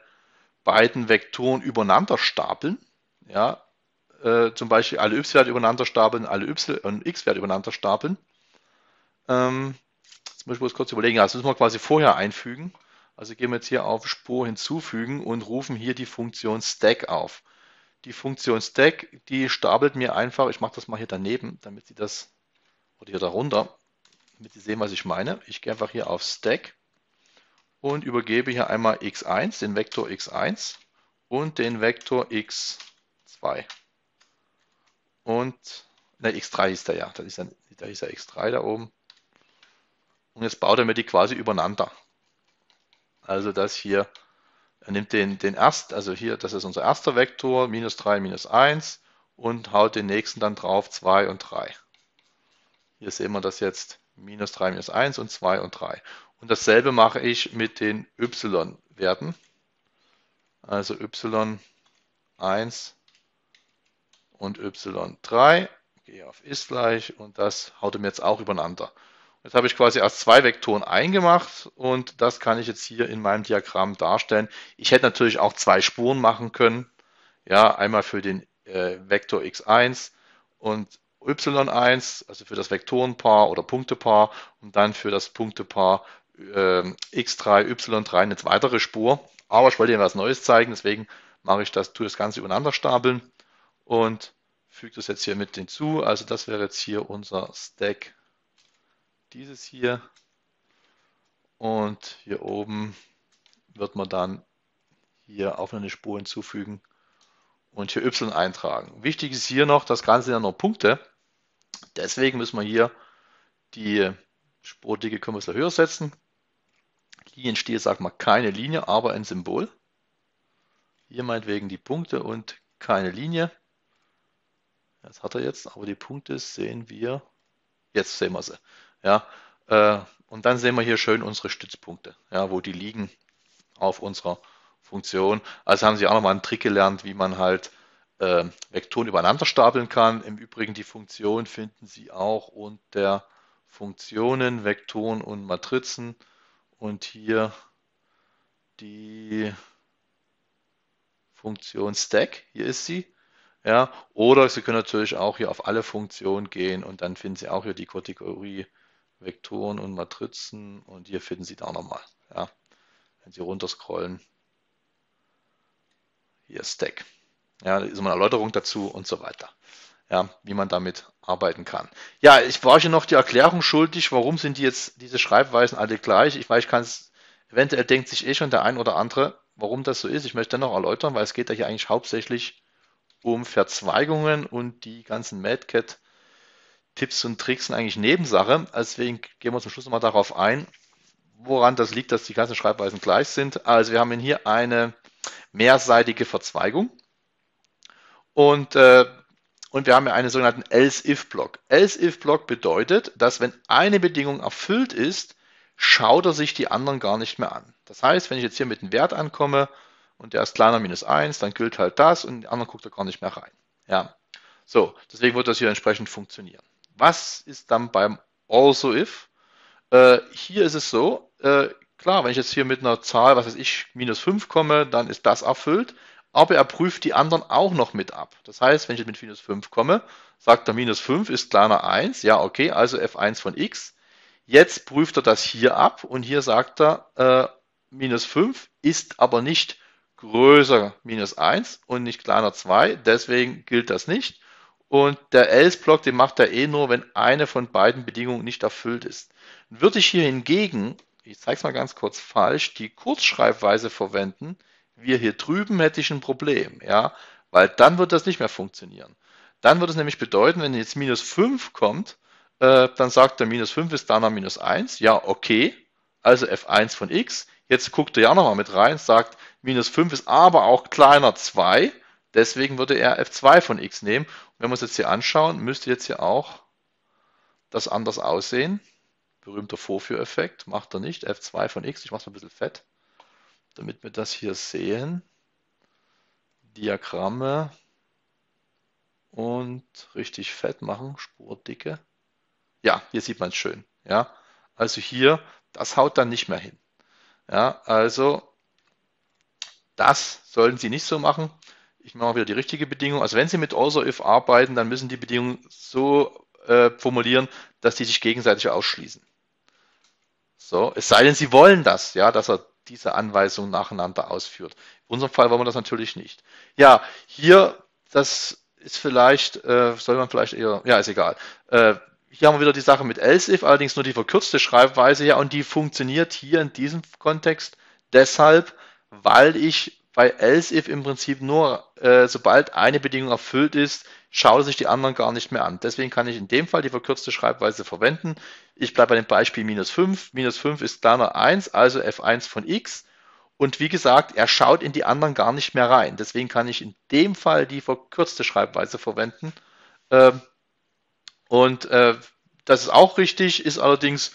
S1: beiden Vektoren übereinander stapeln. Ja, äh, zum Beispiel alle y-Werte übereinander stapeln, alle y- und x-Werte übereinander stapeln. Ähm, jetzt muss ich kurz überlegen. Also, das müssen wir quasi vorher einfügen. Also gehen wir jetzt hier auf Spur hinzufügen und rufen hier die Funktion Stack auf. Die Funktion Stack, die stapelt mir einfach, ich mache das mal hier daneben, damit sie das, oder hier darunter, damit sie sehen, was ich meine. Ich gehe einfach hier auf Stack und übergebe hier einmal x1, den Vektor x1 und den Vektor x2. Und, ne, x3 ist der ja, das ist ein, da ist ja x3 da oben. Und jetzt baut er mir die quasi übereinander. Also das hier, er nimmt den, den erst, also hier, das ist unser erster Vektor, minus 3, minus 1 und haut den nächsten dann drauf, 2 und 3. Hier sehen wir das jetzt, minus 3, minus 1 und 2 und 3. Und dasselbe mache ich mit den y-Werten. Also y1 und y3. Gehe auf ist gleich und das haut mir jetzt auch übereinander. Jetzt habe ich quasi erst zwei Vektoren eingemacht und das kann ich jetzt hier in meinem Diagramm darstellen. Ich hätte natürlich auch zwei Spuren machen können. Ja, einmal für den äh, Vektor x1 und y1, also für das Vektorenpaar oder Punktepaar und dann für das Punktepaar ähm, X3, Y3 eine weitere Spur. Aber ich wollte Ihnen was Neues zeigen, deswegen mache ich das, tue das Ganze übereinander stapeln und füge das jetzt hier mit hinzu. Also das wäre jetzt hier unser Stack. Dieses hier. Und hier oben wird man dann hier auf eine Spur hinzufügen und hier Y eintragen. Wichtig ist hier noch, das Ganze sind ja noch Punkte. Deswegen müssen wir hier die Spurdicke höher setzen. Linienstil sagt man keine Linie, aber ein Symbol. Hier meinetwegen die Punkte und keine Linie. Das hat er jetzt, aber die Punkte sehen wir. Jetzt sehen wir sie. Ja, äh, und dann sehen wir hier schön unsere Stützpunkte, ja, wo die liegen auf unserer Funktion. Also haben Sie auch nochmal einen Trick gelernt, wie man halt äh, Vektoren übereinander stapeln kann. Im Übrigen die Funktion finden Sie auch unter Funktionen, Vektoren und Matrizen und hier die Funktion Stack, hier ist sie. Ja, oder Sie können natürlich auch hier auf alle Funktionen gehen und dann finden Sie auch hier die Kategorie Vektoren und Matrizen und hier finden Sie da nochmal. Ja, wenn Sie runterscrollen, hier Stack. Ja, da ist eine Erläuterung dazu und so weiter. Ja, wie man damit arbeiten kann. Ja, ich war hier noch die Erklärung schuldig, warum sind die jetzt diese Schreibweisen alle gleich? Ich weiß, ich kann es, eventuell denkt sich eh schon der ein oder andere, warum das so ist. Ich möchte dennoch erläutern, weil es geht ja hier eigentlich hauptsächlich um Verzweigungen und die ganzen Madcat Tipps und Tricks sind eigentlich Nebensache. Deswegen gehen wir zum Schluss nochmal darauf ein, woran das liegt, dass die ganzen Schreibweisen gleich sind. Also wir haben hier eine mehrseitige Verzweigung. Und äh, und wir haben ja einen sogenannten Else-If-Block. Else-If-Block bedeutet, dass wenn eine Bedingung erfüllt ist, schaut er sich die anderen gar nicht mehr an. Das heißt, wenn ich jetzt hier mit einem Wert ankomme und der ist kleiner minus 1, dann gilt halt das und die anderen guckt er gar nicht mehr rein. Ja. So, deswegen wird das hier entsprechend funktionieren. Was ist dann beim Also If? Äh, hier ist es so, äh, klar, wenn ich jetzt hier mit einer Zahl, was weiß ich, minus 5 komme, dann ist das erfüllt aber er prüft die anderen auch noch mit ab. Das heißt, wenn ich jetzt mit minus 5 komme, sagt er, minus 5 ist kleiner 1, ja, okay, also f1 von x. Jetzt prüft er das hier ab und hier sagt er, äh, minus 5 ist aber nicht größer minus 1 und nicht kleiner 2, deswegen gilt das nicht. Und der Else-Block, den macht er eh nur, wenn eine von beiden Bedingungen nicht erfüllt ist. Würde ich hier hingegen, ich zeige es mal ganz kurz falsch, die Kurzschreibweise verwenden, wir hier drüben hätte ich ein Problem, ja, weil dann wird das nicht mehr funktionieren. Dann wird es nämlich bedeuten, wenn jetzt minus 5 kommt, äh, dann sagt er minus 5 ist dann minus 1, ja, okay, also f1 von x. Jetzt guckt er ja nochmal mit rein, sagt minus 5 ist aber auch kleiner 2, deswegen würde er f2 von x nehmen. Und wenn wir uns jetzt hier anschauen, müsste jetzt hier auch das anders aussehen. Berühmter Vorführeffekt, macht er nicht, f2 von x, ich mache es mal ein bisschen fett damit wir das hier sehen. Diagramme und richtig fett machen, Spurdicke. Ja, hier sieht man es schön. Ja, also hier, das haut dann nicht mehr hin. Ja, also das sollten Sie nicht so machen. Ich mache wieder die richtige Bedingung. Also wenn Sie mit Außer if arbeiten, dann müssen die Bedingungen so äh, formulieren, dass die sich gegenseitig ausschließen. So, es sei denn, Sie wollen das, ja, dass er diese Anweisungen nacheinander ausführt. In unserem Fall wollen wir das natürlich nicht. Ja, hier, das ist vielleicht, äh, soll man vielleicht eher, ja, ist egal. Äh, hier haben wir wieder die Sache mit else if, allerdings nur die verkürzte Schreibweise ja, und die funktioniert hier in diesem Kontext deshalb, weil ich bei else if im Prinzip nur, äh, sobald eine Bedingung erfüllt ist, schaut sich die anderen gar nicht mehr an. Deswegen kann ich in dem Fall die verkürzte Schreibweise verwenden. Ich bleibe bei dem Beispiel minus 5. Minus 5 ist kleiner 1, also f1 von x. Und wie gesagt, er schaut in die anderen gar nicht mehr rein. Deswegen kann ich in dem Fall die verkürzte Schreibweise verwenden. Ähm, und äh, das ist auch richtig, ist allerdings,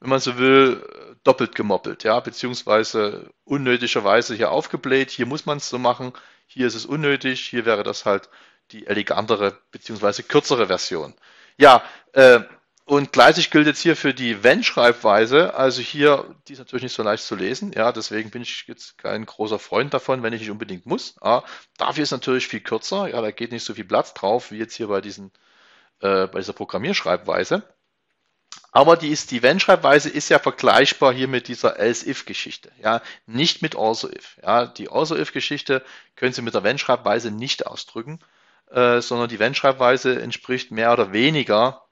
S1: wenn man so will, doppelt gemoppelt, ja, beziehungsweise unnötigerweise hier aufgebläht. Hier muss man es so machen. Hier ist es unnötig. Hier wäre das halt die elegantere bzw. kürzere Version. Ja, äh, und gleichzeitig gilt jetzt hier für die Wenn-Schreibweise, also hier, die ist natürlich nicht so leicht zu lesen, ja, deswegen bin ich jetzt kein großer Freund davon, wenn ich nicht unbedingt muss. Ja, ah, dafür ist natürlich viel kürzer, ja, da geht nicht so viel Platz drauf, wie jetzt hier bei, diesen, äh, bei dieser Programmierschreibweise. Aber die, die Wenn-Schreibweise ist ja vergleichbar hier mit dieser Else-If-Geschichte, ja, nicht mit Also-If. Ja, die Also-If-Geschichte können Sie mit der Wenn-Schreibweise nicht ausdrücken. Äh, sondern die Wenn-Schreibweise entspricht mehr oder weniger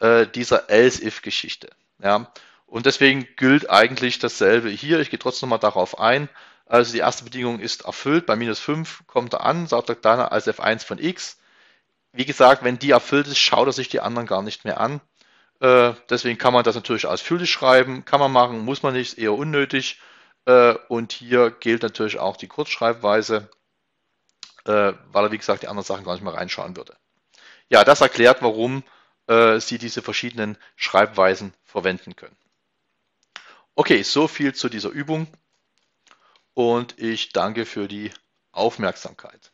S1: äh, dieser Else-If-Geschichte. Ja? Und deswegen gilt eigentlich dasselbe hier. Ich gehe trotzdem nochmal darauf ein. Also die erste Bedingung ist erfüllt. Bei minus 5 kommt er an, sagt er dann als f1 von x. Wie gesagt, wenn die erfüllt ist, schaut er sich die anderen gar nicht mehr an. Äh, deswegen kann man das natürlich ausführlich schreiben, kann man machen, muss man nicht, ist eher unnötig. Äh, und hier gilt natürlich auch die Kurzschreibweise. Äh, weil er, wie gesagt, die anderen Sachen gar nicht mehr reinschauen würde. Ja, das erklärt, warum äh, Sie diese verschiedenen Schreibweisen verwenden können. Okay, so viel zu dieser Übung und ich danke für die Aufmerksamkeit.